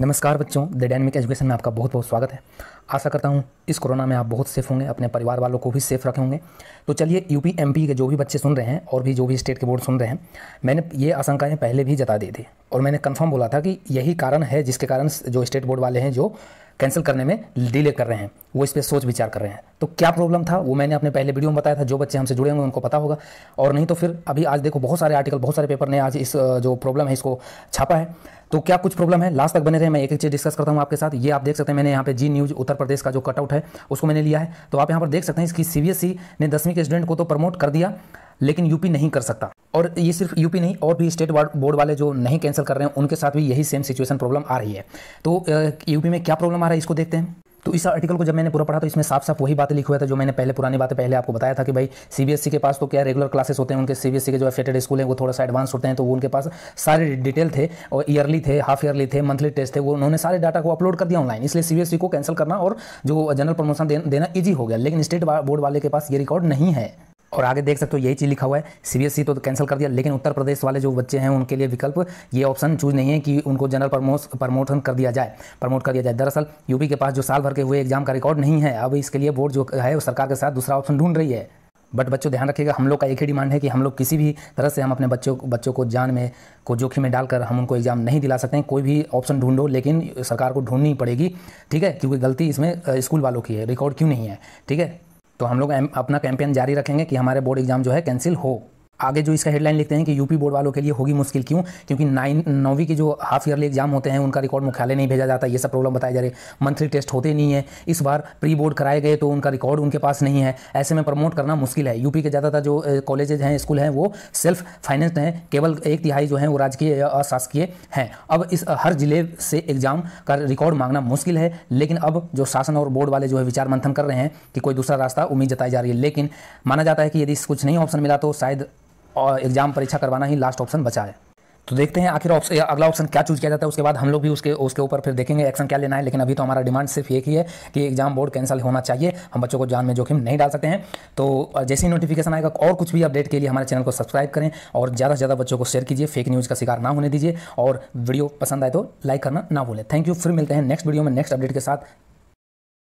नमस्कार बच्चों the dynamic education में आपका बहुत बहुत स्वागत है आशा करता हूँ इस कोरोना में आप बहुत सेफ होंगे अपने परिवार वालों को भी सेफ रखे होंगे तो चलिए यूपी पी के जो भी बच्चे सुन रहे हैं और भी जो भी स्टेट के बोर्ड सुन रहे हैं मैंने ये आशंकाएं पहले भी जता दी थी और मैंने कन्फर्म बोला था कि यही कारण है जिसके कारण जो स्टेट बोर्ड वाले हैं जो कैंसिल करने में डिले कर रहे हैं वो इस पर सोच विचार कर रहे हैं तो क्या प्रॉब्लम था वो मैंने अपने पहले वीडियो में बताया था जो बच्चे हमसे जुड़े होंगे उनको पता होगा और नहीं तो फिर अभी आज देखो बहुत सारे आर्टिकल बहुत सारे पेपर ने आज इस जो प्रॉब्लम है इसको छापा है तो क्या कुछ प्रॉब्लम है लास्ट तक बने रहे मैं एक एक चीज़ डिस्कस करता हूँ आपके साथ ये आप देख सकते हैं मैंने यहाँ पे जी न्यूज़ उत्तर प्रदेश का जो कटआउट है उसको मैंने लिया है तो आप यहाँ पर देख सकते हैं इसकी सी ने दसवीं के स्टूडेंट को तो प्रमोट कर दिया लेकिन यूपी नहीं कर सकता और ये सिर्फ यूपी नहीं और भी स्टेट बोर्ड वाले जो नहीं कैंसिल कर रहे हैं उनके साथ भी यही सेम सिचुएशन प्रॉब्लम आ रही है तो यूपी में क्या प्रॉब्लम आ रहा है इसको देखते हैं तो इस आर्टिकल को जब मैंने पूरा पढ़ा तो इसमें साफ साफ वही बातें लिखी हुआ था तो जो मैंने पहले पुरानी बातें पहले आपको बताया था कि भाई सीबीएसई e के पास तो क्या रेगुलर क्लासेस होते हैं उनके सीबीएसई e के जो एफेटेड स्कूल हैं वो थोड़ा सा एडवांस होते हैं तो वो उनके पास सारे डिटेल थे और ईयरली थे हाफ ईयरली थे मंथली टेस्ट थे वो उन्होंने सारे डाटा को अपलोड कर दिया ऑनलाइन इसलिए सीबीएसई e को कैंसिल करना और जो जनरल प्रमोशन देना ईजी हो गया लेकिन स्टेट बोर्ड वाले के पास ये रिकॉर्ड नहीं है और आगे देख सकते हो यही चीज़ लिखा हुआ है सीबीएसई e तो कैंसिल कर दिया लेकिन उत्तर प्रदेश वाले जो बच्चे हैं उनके लिए विकल्प ये ऑप्शन चूज नहीं है कि उनको जनरल प्रमोस प्रमोशन कर दिया जाए प्रमोट कर दिया जाए दरअसल यूपी के पास जो साल भर के हुए एग्जाम का रिकॉर्ड नहीं है अब इसके लिए बोर्ड जो है वो सरकार के साथ दूसरा ऑप्शन ढूंढ रही है बट बच्चों ध्यान रखिएगा हम लोग का एक ही डिमांड है कि हम लोग किसी भी तरह से हम अपने बच्चों बच्चों को जान में को जोखिम में डालकर हम उनको एग्ज़ाम नहीं दिला सकते हैं कोई भी ऑप्शन ढूंढो लेकिन सरकार को ढूंढनी पड़ेगी ठीक है क्योंकि गलती इसमें स्कूल वालों की है रिकॉर्ड क्यों नहीं है ठीक है तो हम लोग अपना कैंपेन जारी रखेंगे कि हमारे बोर्ड एग्ज़ाम जो है कैंसिल हो आगे जो इसका हेडलाइन लिखते हैं कि यूपी बोर्ड वालों के लिए होगी मुश्किल क्यों क्योंकि नाइन नौवीं के जो हाफ ईयरली एग्जाम होते हैं उनका रिकॉर्ड मुख्यालय नहीं भेजा जाता ये सब प्रॉब्लम बताया जा रहे मंथली टेस्ट होते नहीं है इस बार प्री बोर्ड कराए गए तो उनका रिकॉर्ड उनके पास नहीं है ऐसे में प्रमोट करना मुश्किल है यूपी के ज़्यादातर जो कॉलेजेज हैं स्कूल हैं वो सेल्फ फाइनेंस्ड हैं केवल एक तिहाई जो है वो राजकीय या अशासकीय हैं अब इस हर जिले से एग्जाम का रिकॉर्ड मांगना मुश्किल है लेकिन अब जो शासन और बोर्ड वाले जो है विचार मंथन कर रहे हैं कि कोई दूसरा रास्ता उम्मीद जताई जा रही है लेकिन माना जाता है कि यदि कुछ नहीं ऑप्शन मिला तो शायद और एग्ज़ाम परीक्षा करवाना ही लास्ट ऑप्शन बचा है तो देखते हैं आखिर ऑप्शन अगला ऑप्शन क्या चूज किया जाता है उसके बाद हम लोग भी उसके उसके ऊपर फिर देखेंगे एक्शन क्या लेना है लेकिन अभी तो हमारा डिमांड सिर्फ एक ही है कि एग्जाम बोर्ड कैंसिल होना चाहिए हम बच्चों को जान में जोखिम नहीं डाल सकते हैं तो जैसे ही नोटिफिकेशन आएगा और कुछ भी अपडेट के लिए हमारे चैनल को सब्सक्राइब करें और ज़्यादा से ज़्यादा बच्चों को शेयर कीजिए फेक न्यूज़ का शिकार ना होने दीजिए और वीडियो पसंद आए तो लाइक करना ना भूलें थैंक यू फिर मिलते हैं नेक्स्ट वीडियो में नेक्स्ट अपडेट के साथ